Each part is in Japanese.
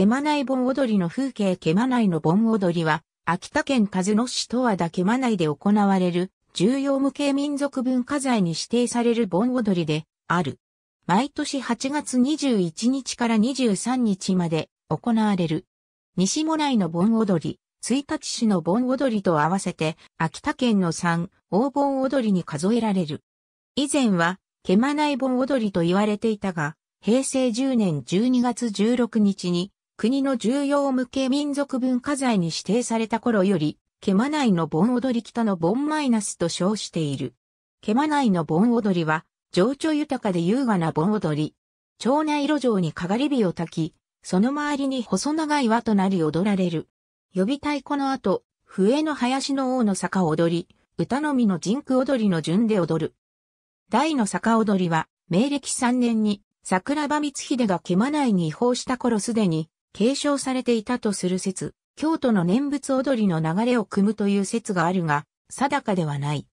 けまない盆踊りの風景けまないの盆踊りは、秋田県鹿角市十和田けまないで行われる、重要無形民族文化財に指定される盆踊りで、ある。毎年8月21日から23日まで行われる。西もないの盆踊り、一日市の盆踊りと合わせて、秋田県の3、大盆踊りに数えられる。以前は、けまない盆踊りと言われていたが、平成10年12月16日に、国の重要無形民族文化財に指定された頃より、ケマ内の盆踊り北の盆マイナスと称している。ケマ内の盆踊りは、情緒豊かで優雅な盆踊り。町内路上にかがり火を焚き、その周りに細長い輪となり踊られる。呼び太鼓の後、笛の林の王の坂踊り、歌のみの人句踊りの順で踊る。大の坂踊りは、明暦3年に、桜庭光秀がケマ内に違法した頃すでに、継承されていたとする説、京都の念仏踊りの流れを組むという説があるが、定かではない。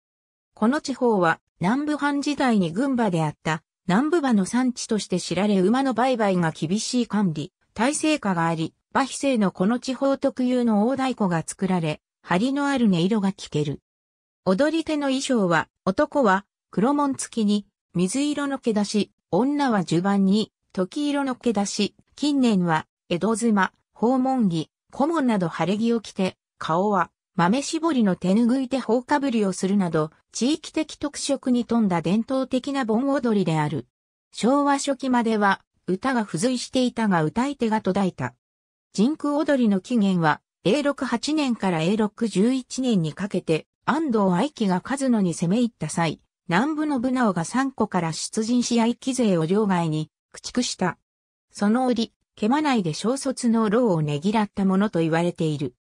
この地方は南部藩時代に群馬であった南部馬の産地として知られ馬の売買が厳しい管理、体制下があり、馬非製のこの地方特有の大太鼓が作られ、張りのある音色が聞ける。踊り手の衣装は、男は黒門付きに水色の毛出し、女は襦袢に時色の毛出し、近年は江戸妻、訪問着、顧問など晴れ着を着て、顔は豆絞りの手ぬぐいで頬かぶりをするなど、地域的特色に富んだ伝統的な盆踊りである。昭和初期までは、歌が付随していたが歌い手が途絶えた。人空踊りの起源は、永禄8年から永禄11年にかけて、安藤愛希が数野に攻め入った際、南部の武直が三個から出陣し愛希勢を両外に駆逐した。その折、毛馬内で小卒の労をねぎらったものと言われている。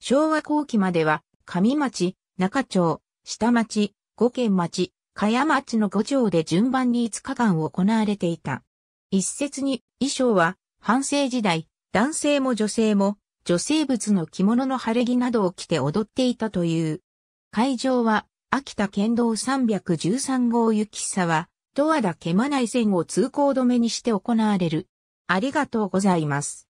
昭和後期までは、上町、中町、下町、五軒町、茅町の五町で順番に5日間行われていた。一説に、衣装は、反省時代、男性も女性も、女性物の着物の晴れ着などを着て踊っていたという。会場は、秋田県道313号行き沢、十和田毛間内線を通行止めにして行われる。ありがとうございます。